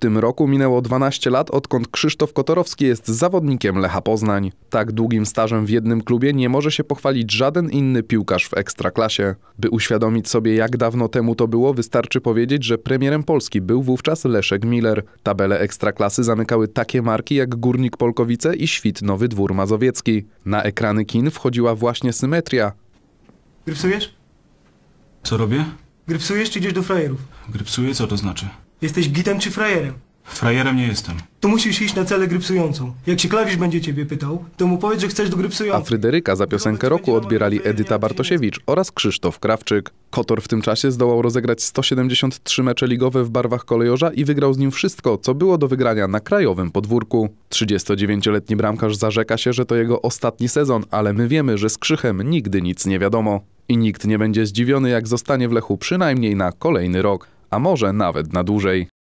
tym roku minęło 12 lat, odkąd Krzysztof Kotorowski jest zawodnikiem Lecha Poznań. Tak długim stażem w jednym klubie nie może się pochwalić żaden inny piłkarz w ekstraklasie. By uświadomić sobie, jak dawno temu to było, wystarczy powiedzieć, że premierem Polski był wówczas Leszek Miller. Tabele ekstraklasy zamykały takie marki jak Górnik Polkowice i Świt Nowy Dwór Mazowiecki. Na ekrany kin wchodziła właśnie symetria. Grypsujesz? Co robię? Grypsujesz czy idziesz do frajerów? Grypsuję, co to znaczy? Jesteś gitem czy frajerem? Frajerem nie jestem. To musisz iść na celę grypsującą. Jak się klawisz będzie ciebie pytał, to mu powiedz, że chcesz do grypsującej. A Fryderyka za piosenkę roku odbierali Edyta Bartosiewicz oraz Krzysztof Krawczyk. Kotor w tym czasie zdołał rozegrać 173 mecze ligowe w barwach kolejorza i wygrał z nim wszystko, co było do wygrania na krajowym podwórku. 39-letni bramkarz zarzeka się, że to jego ostatni sezon, ale my wiemy, że z Krzychem nigdy nic nie wiadomo. I nikt nie będzie zdziwiony, jak zostanie w Lechu przynajmniej na kolejny rok a może nawet na dłużej.